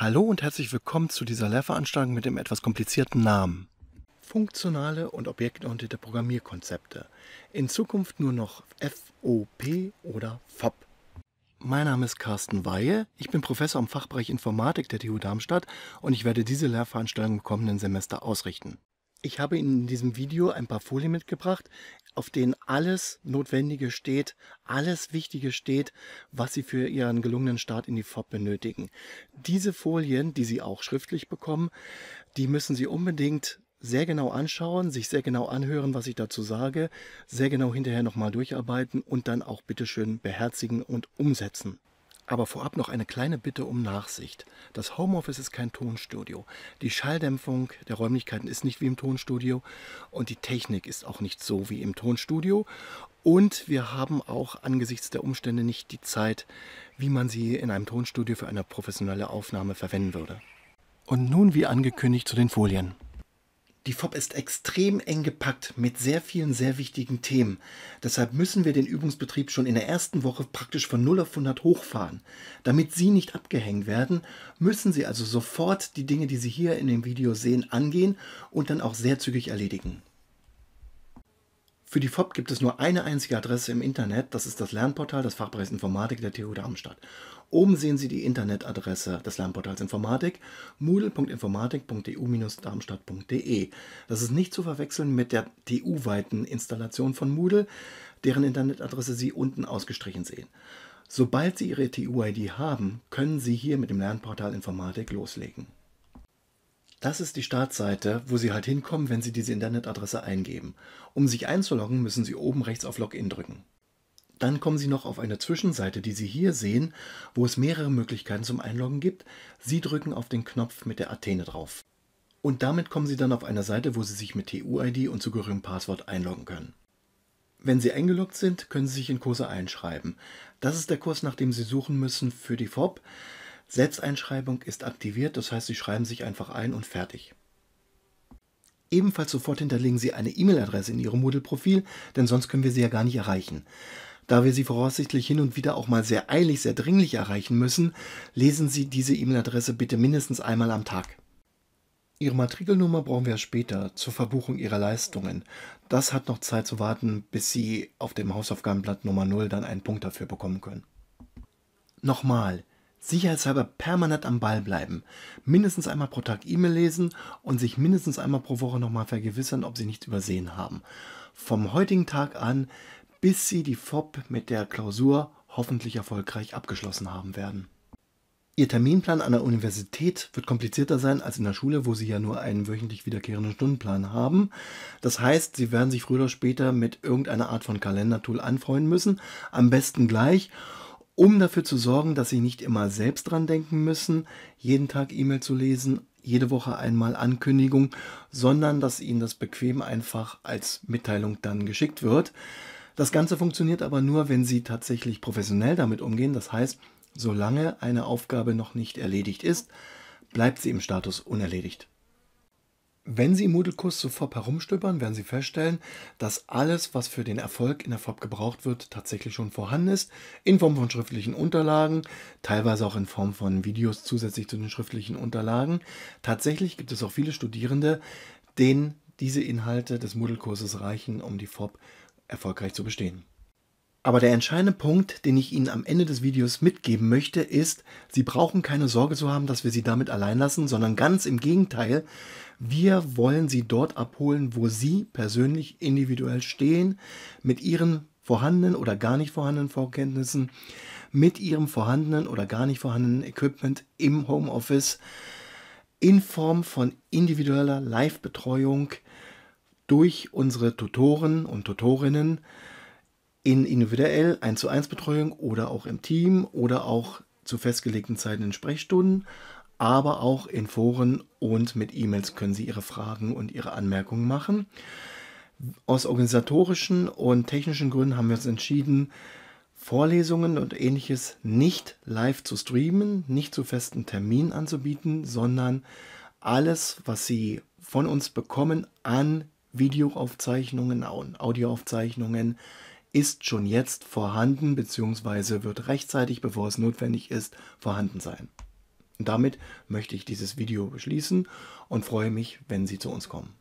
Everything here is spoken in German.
Hallo und herzlich willkommen zu dieser Lehrveranstaltung mit dem etwas komplizierten Namen. Funktionale und objektorientierte Programmierkonzepte. In Zukunft nur noch FOP oder FOP. Mein Name ist Carsten Weihe, ich bin Professor im Fachbereich Informatik der TU Darmstadt und ich werde diese Lehrveranstaltung im kommenden Semester ausrichten. Ich habe Ihnen in diesem Video ein paar Folien mitgebracht, auf denen alles Notwendige steht, alles Wichtige steht, was Sie für Ihren gelungenen Start in die FOP benötigen. Diese Folien, die Sie auch schriftlich bekommen, die müssen Sie unbedingt sehr genau anschauen, sich sehr genau anhören, was ich dazu sage, sehr genau hinterher nochmal durcharbeiten und dann auch bitteschön beherzigen und umsetzen. Aber vorab noch eine kleine Bitte um Nachsicht. Das Homeoffice ist kein Tonstudio. Die Schalldämpfung der Räumlichkeiten ist nicht wie im Tonstudio und die Technik ist auch nicht so wie im Tonstudio. Und wir haben auch angesichts der Umstände nicht die Zeit, wie man sie in einem Tonstudio für eine professionelle Aufnahme verwenden würde. Und nun wie angekündigt zu den Folien. Die FOP ist extrem eng gepackt mit sehr vielen sehr wichtigen Themen. Deshalb müssen wir den Übungsbetrieb schon in der ersten Woche praktisch von 0 auf 100 hochfahren. Damit Sie nicht abgehängt werden, müssen Sie also sofort die Dinge, die Sie hier in dem Video sehen, angehen und dann auch sehr zügig erledigen. Für die FOP gibt es nur eine einzige Adresse im Internet, das ist das Lernportal des Fachbereichs Informatik der TU Darmstadt. Oben sehen Sie die Internetadresse des Lernportals Informatik, moodle.informatik.eu-darmstadt.de. Das ist nicht zu verwechseln mit der TU-weiten Installation von Moodle, deren Internetadresse Sie unten ausgestrichen sehen. Sobald Sie Ihre TU-ID haben, können Sie hier mit dem Lernportal Informatik loslegen. Das ist die Startseite, wo Sie halt hinkommen, wenn Sie diese Internetadresse eingeben. Um sich einzuloggen, müssen Sie oben rechts auf Login drücken. Dann kommen Sie noch auf eine Zwischenseite, die Sie hier sehen, wo es mehrere Möglichkeiten zum Einloggen gibt. Sie drücken auf den Knopf mit der Athene drauf. Und damit kommen Sie dann auf eine Seite, wo Sie sich mit TU-ID und zugehörigem Passwort einloggen können. Wenn Sie eingeloggt sind, können Sie sich in Kurse einschreiben. Das ist der Kurs, nach dem Sie suchen müssen für die FOB. Selbsteinschreibung ist aktiviert, das heißt, Sie schreiben sich einfach ein und fertig. Ebenfalls sofort hinterlegen Sie eine E-Mail-Adresse in Ihrem Moodle-Profil, denn sonst können wir Sie ja gar nicht erreichen. Da wir Sie voraussichtlich hin und wieder auch mal sehr eilig, sehr dringlich erreichen müssen, lesen Sie diese E-Mail-Adresse bitte mindestens einmal am Tag. Ihre Matrikelnummer brauchen wir später zur Verbuchung Ihrer Leistungen. Das hat noch Zeit zu warten, bis Sie auf dem Hausaufgabenblatt Nummer 0 dann einen Punkt dafür bekommen können. Nochmal, sicherheitshalber permanent am Ball bleiben. Mindestens einmal pro Tag E-Mail lesen und sich mindestens einmal pro Woche nochmal vergewissern, ob sie nichts übersehen haben. Vom heutigen Tag an, bis sie die FOP mit der Klausur hoffentlich erfolgreich abgeschlossen haben werden. Ihr Terminplan an der Universität wird komplizierter sein als in der Schule, wo Sie ja nur einen wöchentlich wiederkehrenden Stundenplan haben. Das heißt, Sie werden sich früher oder später mit irgendeiner Art von Kalendertool anfreunden müssen, am besten gleich um dafür zu sorgen, dass Sie nicht immer selbst dran denken müssen, jeden Tag E-Mail zu lesen, jede Woche einmal Ankündigung, sondern dass Ihnen das bequem einfach als Mitteilung dann geschickt wird. Das Ganze funktioniert aber nur, wenn Sie tatsächlich professionell damit umgehen. Das heißt, solange eine Aufgabe noch nicht erledigt ist, bleibt sie im Status unerledigt. Wenn Sie im Moodle-Kurs zu sofort herumstöbern, werden Sie feststellen, dass alles, was für den Erfolg in der FOB gebraucht wird, tatsächlich schon vorhanden ist, in Form von schriftlichen Unterlagen, teilweise auch in Form von Videos zusätzlich zu den schriftlichen Unterlagen. Tatsächlich gibt es auch viele Studierende, denen diese Inhalte des Moodle-Kurses reichen, um die FOB erfolgreich zu bestehen. Aber der entscheidende Punkt, den ich Ihnen am Ende des Videos mitgeben möchte, ist, Sie brauchen keine Sorge zu haben, dass wir Sie damit allein lassen, sondern ganz im Gegenteil, wir wollen Sie dort abholen, wo Sie persönlich individuell stehen, mit Ihren vorhandenen oder gar nicht vorhandenen Vorkenntnissen, mit Ihrem vorhandenen oder gar nicht vorhandenen Equipment im Homeoffice in Form von individueller Live-Betreuung durch unsere Tutoren und Tutorinnen in individuell 1 zu 1 Betreuung oder auch im Team oder auch zu festgelegten Zeiten in Sprechstunden, aber auch in Foren und mit E-Mails können Sie Ihre Fragen und Ihre Anmerkungen machen. Aus organisatorischen und technischen Gründen haben wir uns entschieden, Vorlesungen und ähnliches nicht live zu streamen, nicht zu festen Terminen anzubieten, sondern alles, was Sie von uns bekommen an Videoaufzeichnungen, Audioaufzeichnungen, ist schon jetzt vorhanden bzw. wird rechtzeitig, bevor es notwendig ist, vorhanden sein. Und damit möchte ich dieses Video beschließen und freue mich, wenn Sie zu uns kommen.